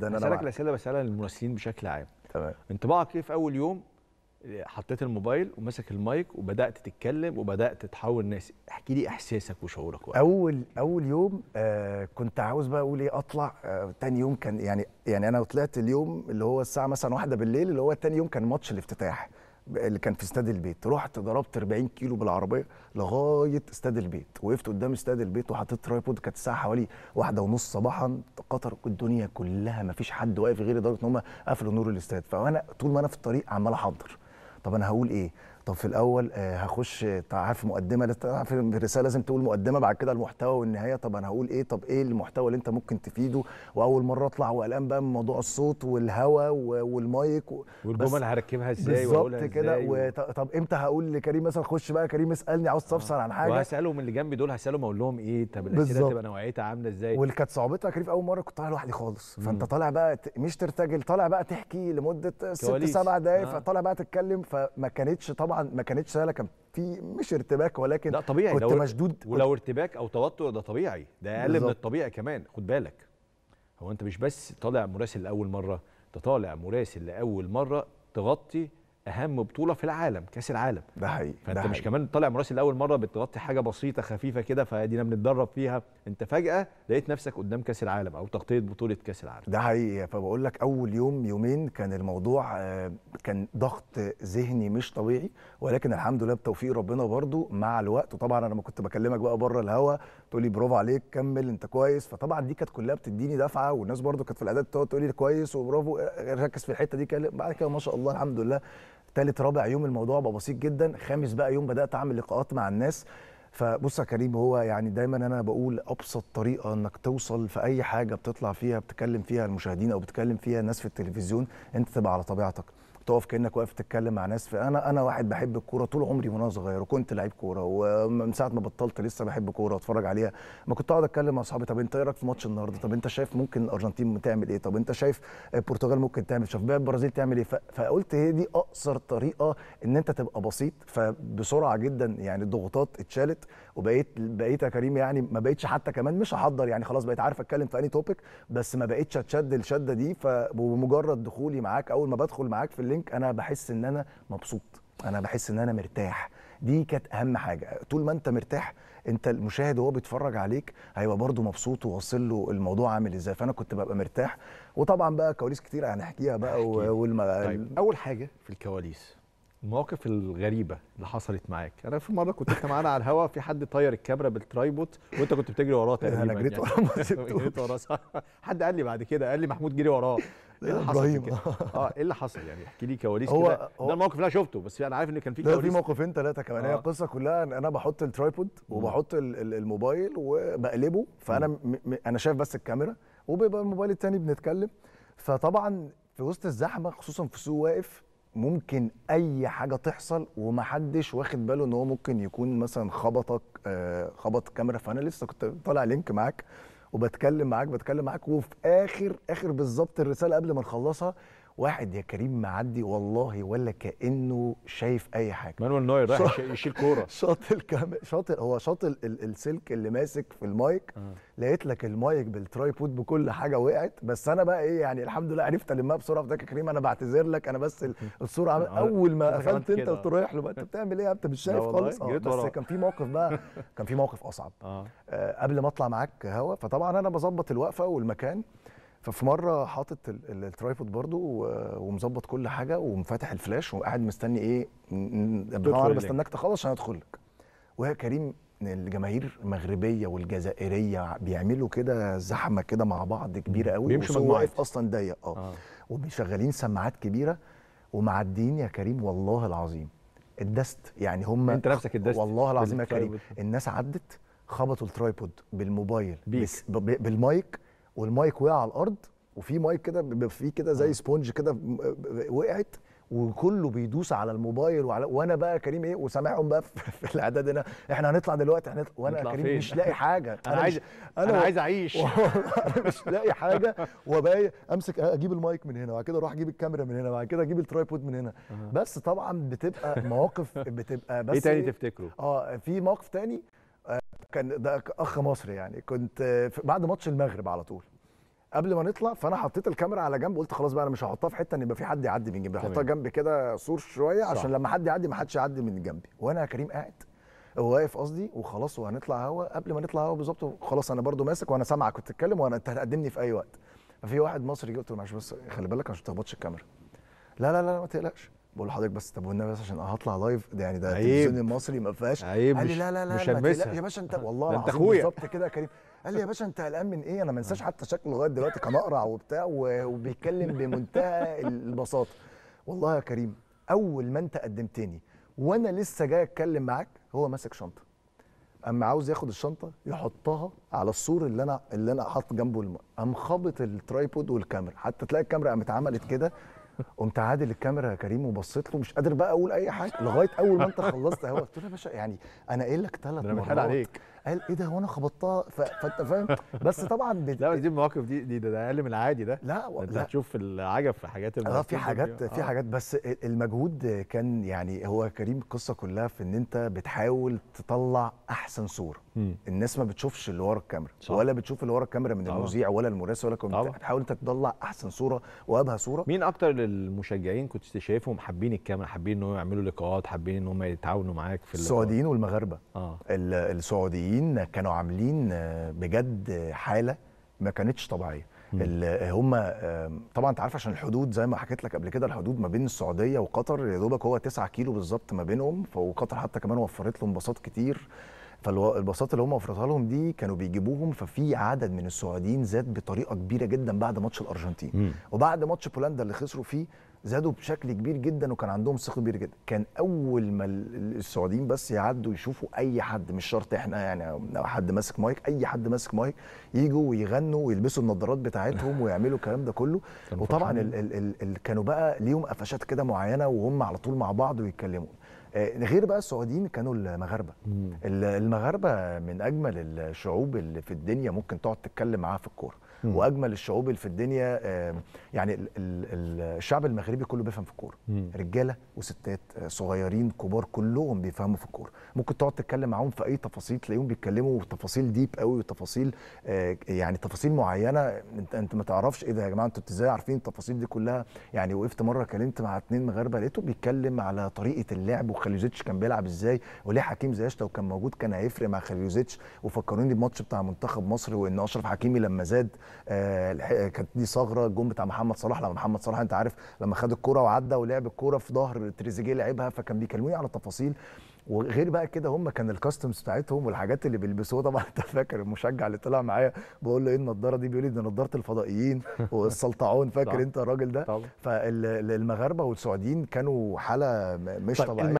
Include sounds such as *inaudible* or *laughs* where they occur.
ده انا بسالك الاسئله بسالها للممثلين بشكل عام تمام انطباعك ايه في اول يوم حطيت الموبايل ومسك المايك وبدات تتكلم وبدات تحاور ناس احكي لي احساسك وشعورك وقت. اول اول يوم آه كنت عاوز بقى اقول ايه اطلع آه تاني يوم كان يعني يعني انا طلعت اليوم اللي هو الساعه مثلا واحدة بالليل اللي هو تاني يوم كان ماتش الافتتاح اللي كان في استاد البيت رحت ضربت 40 كيلو بالعربيه لغايه استاد البيت وقفت قدام استاد البيت وحطيت ترايبود كانت الساعه حوالي واحدة ونص صباحا قطر الدنيا كلها ما فيش حد واقف غير لدرجه ان هم قفلوا نور الاستاد فانا طول ما انا في الطريق عمال احضر طب انا هقول ايه طب في الاول آه، هخش عارف مقدمه عارف الرساله لازم تقول مقدمه بعد كده المحتوى والنهايه طب انا هقول ايه طب ايه المحتوى اللي انت ممكن تفيده واول مره اطلع وقلقان بقى من موضوع الصوت والهوا والمايك و... والجمل هركبها ازاي واقولها كده و... طب امتى هقول لكريم مثلا خش بقى كريم اسالني عاوز تفسر عن حاجه وهسالهم اللي جنبي دول هسالهم اقول لهم ايه طب الاسئله تبقى نوعيتها عامله ازاي واللي كانت صعوبتها كريم اول مره كنت طالع لوحدي خالص فانت طالع بقى مش ترتجل طالع بقى تحكي لمده ست سبع دقايق آه. فطالع بقى تتكلم فما كانتش طبعا طبعا ما كانتش سهله كان في مش ارتباك ولكن لا طبيعي كنت لو مشدود ولو ارتباك او توتر ده طبيعي ده اقل من الطبيعي كمان خد بالك هو انت مش بس طالع مراسل لاول مره انت طالع مراسل لاول مره تغطي اهم بطوله في العالم كاس العالم ده حقيقي فانت ده مش حقيقي. كمان طالع مراسل لاول مره بتغطي حاجه بسيطه خفيفه كده فدينا بنتدرب فيها انت فجاه لقيت نفسك قدام كاس العالم او تغطيه بطوله كاس العالم ده حقيقي فبقول لك اول يوم يومين كان الموضوع آه، كان ضغط ذهني مش طبيعي ولكن الحمد لله بتوفيق ربنا برضو مع الوقت وطبعا انا ما كنت بكلمك بقى بره الهوا تقول لي برافو عليك كمل انت كويس فطبعا دي كانت كلها بتديني دفعه والناس برضو كانت في الاعداد تقعد تقول لي كويس وبرافو آه، ركز في الحته دي بعد كده ما شاء الله الحمد لله ثالث رابع يوم الموضوع بقى بسيط جدا خامس بقى يوم بدات اعمل لقاءات مع الناس فبص يا كريم هو يعني دايما انا بقول ابسط طريقه انك توصل في اي حاجه بتطلع فيها بتكلم فيها المشاهدين او بتكلم فيها الناس في التلفزيون انت تبقى على طبيعتك تقف كانك واقف تتكلم مع ناس فانا انا واحد بحب الكوره طول عمري وانا صغير وكنت لعيب كوره ومن ساعه ما بطلت لسه بحب كوره واتفرج عليها ما كنت اقعد اتكلم مع اصحابي طب انت ايه رايك في ماتش النهارده طب انت شايف ممكن الارجنتين تعمل ايه طب انت شايف البرتغال ممكن تعمل إيه؟ شايف البرازيل تعمل ايه فقلت هي دي اقصر طريقه ان انت تبقى بسيط فبسرعه جدا يعني الضغوطات اتشالت وبقيت بقيت يا كريم يعني ما بقتش حتى كمان مش احضر يعني خلاص بقيت عارف اتكلم في اي توبيك بس ما بقتش اتشد الشده دي فبمجرد دخولي معاك اول ما بدخل معاك في الليل لينك انا بحس ان انا مبسوط انا بحس ان انا مرتاح دي كانت اهم حاجه طول ما انت مرتاح انت المشاهد وهو بيتفرج عليك هيبقى برضه مبسوط وواصل له الموضوع عامل ازاي فانا كنت ببقى مرتاح وطبعا بقى كواليس كتير هنحكيها بقى والم... طيب. اول حاجه في الكواليس المواقف الغريبه اللي حصلت معاك انا في مره كنت انت معانا على الهواء في حد طير الكاميرا بالترايبوت وانت كنت بتجري وراه تقريبا انا جريت يعني. وراه ما *laughs* جريت وراه صح حد قال لي بعد كده قال لي محمود جري وراه ايه, إيه اللي حصل *laughs* اه ايه اللي حصل يعني احكي لي كواليس كده ده الموقف اللي انا شفته بس انا عارف ان كان في كواليس في موقفين ثلاثه كمان هي آه. القصه كلها ان انا بحط الترايبود وبحط الموبايل وبقلبه فانا انا شايف بس الكاميرا وبيبقى الموبايل الثاني بنتكلم فطبعا في وسط الزحمه خصوصا في سوق واقف ممكن اي حاجه تحصل ومحدش واخد باله ان هو ممكن يكون مثلا خبطك آه، خبط كاميرا فانا لسه كنت طالع لينك معاك وبتكلم معاك بتكلم معاك وفي اخر اخر بالظبط الرساله قبل ما نخلصها واحد يا كريم معدي والله ولا كانه شايف اي حاجه مانويل نوير رايح يشيل كوره شاط الكام... شاط هو شاط ال... السلك اللي ماسك في المايك آه. لقيت لك المايك بالترايبود بكل حاجه وقعت بس انا بقى ايه يعني الحمد لله عرفت المها بسرعه فداك يا كريم انا بعتذر لك انا بس *laughs* الصوره عمل... اول ما قفلت انت وانت رايح له انت بتعمل ايه انت مش شايف خالص اه بس كان في موقف بقى *laughs* كان في موقف اصعب آه. آه قبل ما اطلع معاك هوا فطبعا انا بظبط الوقفه والمكان ففي مره حاطط الترايبود برضو ومظبط كل حاجه ومفتح الفلاش وقاعد مستني ايه انا بستناك تخلص عشان ادخل لك وهي كريم الجماهير المغربيه والجزائريه بيعملوا كده زحمه كده مع بعض كبيره قوي بيمشوا واقف اصلا ضيق اه, آه. وبيشغلين سماعات كبيره ومعديين يا كريم والله العظيم الدست يعني هم انت نفسك الدست والله العظيم يا كريم الناس عدت خبطوا الترايبود بالموبايل بالمايك والمايك وقع على الارض وفي مايك كده بيبقى فيه كده زي آه. سبونج كده وقعت وكله بيدوس على الموبايل وعلى وانا بقى كريم ايه وسامعهم بقى *laughs* في الاعداد هنا احنا هنطلع دلوقتي هنطلع وانا كريم فين؟ مش لاقي حاجه *laughs* انا, أنا عايز انا, أنا عايز اعيش *laughs* انا مش لاقي حاجه وباقي امسك اجيب المايك من هنا وبعد كده اروح اجيب الكاميرا من هنا وبعد كده اجيب الترايبود من هنا بس طبعا بتبقى مواقف بتبقى إيه بس ايه تاني تفتكره؟ اه في موقف تاني كان ده اخ مصري يعني كنت بعد ماتش المغرب على طول قبل ما نطلع فانا حطيت الكاميرا على جنب قلت خلاص بقى انا مش هحطها في حته ان يبقى في حد يعدي من جنبي هحطها جنب كده سور شويه عشان لما حد يعدي ما حدش يعدي من جنبي وانا يا كريم قاعد هو واقف قصدي وخلاص وهنطلع هوا قبل ما نطلع هوا بالظبط خلاص انا برضو ماسك وانا سامعك تتكلم وانا انت هتقدمني في اي وقت ففي واحد مصري جه قلت له معلش بس خلي بالك عشان ما تخبطش الكاميرا لا لا لا ما تقلقش بقول لحضرتك بس طب والنبي بس عشان هطلع لايف ده يعني ده التلفزيون المصري ما فيهاش عيب قال لي لا لا لا مش هلمسها يا باشا انت والله انت اخويا بالظبط كده يا كريم قال لي يا باشا انت قلقان من ايه انا ما انساش حتى شكله لغايه دلوقتي كان اقرع وبتاع وبيتكلم بمنتهى البساطه والله يا كريم اول ما انت قدمتني وانا لسه جاي اتكلم معاك هو ماسك شنطه اما عاوز ياخد الشنطه يحطها على السور اللي انا اللي انا حاطط جنبه الم... قام خابط الترايبود والكاميرا حتى تلاقي الكاميرا قامت عملت كده قمت عادل الكاميرا يا كريم وبصيت له مش قادر بقى اقول اي حاجه لغايه اول ما انت خلصت اهو قلت له يا باشا يعني انا قايل لك ثلاث مرات عليك قال ايه ده هو انا خبطتها فانت فاهم بس طبعا بت... لا بس دي المواقف دي دي ده اقل من العادي ده لا انت هتشوف العجب في حاجات اه في حاجات آه. في حاجات بس المجهود كان يعني هو كريم القصه كلها في ان انت بتحاول تطلع احسن صوره الناس ما بتشوفش اللي ورا الكاميرا صح. ولا بتشوف اللي ورا الكاميرا من المذيع ولا المراسل ولا كنت بتحاول انت تطلع احسن صوره وابهى صوره مين اكتر المشجعين كنت شايفهم حابين الكاميرا حابين ان هم يعملوا لقاءات حابين ان هم يتعاونوا معاك في السعوديين والمغاربه اه السعوديين السوريين كانوا عاملين آه، بجد حاله ما كانتش طبيعيه آه، هم آه، طبعا انت عارف عشان الحدود زي ما حكيت لك قبل كده الحدود ما بين السعوديه وقطر يا دوبك هو 9 كيلو بالظبط ما بينهم وقطر حتى كمان وفرت لهم باصات كتير فالباصات اللي هم وفرتها لهم دي كانوا بيجيبوهم ففي عدد من السعوديين زاد بطريقه كبيره جدا بعد ماتش الارجنتين وبعد ماتش بولندا اللي خسروا فيه زادوا بشكل كبير جدا وكان عندهم ثقه كبيره جدا كان اول ما السعوديين بس يعدوا يشوفوا اي حد مش شرط احنا يعني لو حد ماسك مايك اي حد ماسك مايك يجوا ويغنوا ويلبسوا النظارات بتاعتهم ويعملوا الكلام ده كله وطبعا ال ال ال ال كانوا بقى ليهم قفشات كده معينه وهم على طول مع بعض ويتكلموا آه، غير بقى السعوديين كانوا المغاربه المغاربه من اجمل الشعوب اللي في الدنيا ممكن تقعد تتكلم معاها في الكوره واجمل الشعوب اللي في الدنيا يعني الشعب المغربي كله بيفهم في الكوره رجاله وستات آه، صغيرين كبار كلهم بيفهموا في الكوره ممكن تقعد تتكلم معاهم في اي تفاصيل تلاقيهم بيتكلموا تفاصيل ديب قوي وتفاصيل آه، يعني تفاصيل معينه انت انت ما تعرفش ايه ده يا جماعه انتوا ازاي عارفين التفاصيل دي كلها يعني وقفت مره كلمت مع اتنين مغاربه لقيته بيتكلم على طريقه اللعب وخليزيتش كان بيلعب ازاي وليه حكيم زياش لو كان موجود كان هيفرق مع خليزيتش وفكروني بماتش بتاع منتخب مصر وان اشرف حكيمي لما زاد آه، كانت دي ثغره الجون بتاع محمد صلاح لما محمد صلاح انت عارف لما خد الكوره وعدى ولعب الكوره في ظهر تريزيجيه لعبها فكان بيكلموني على التفاصيل وغير بقى كده هم كان الكاستمز بتاعتهم والحاجات اللي بيلبسوها طبعا انت فاكر المشجع اللي طلع معايا بقول له ايه النضاره دي بيقول لي دي نضاره الفضائيين *laughs* والسلطعون فاكر انت الراجل ده فالمغاربه والسعوديين كانوا حاله مش طيب، طبيعيه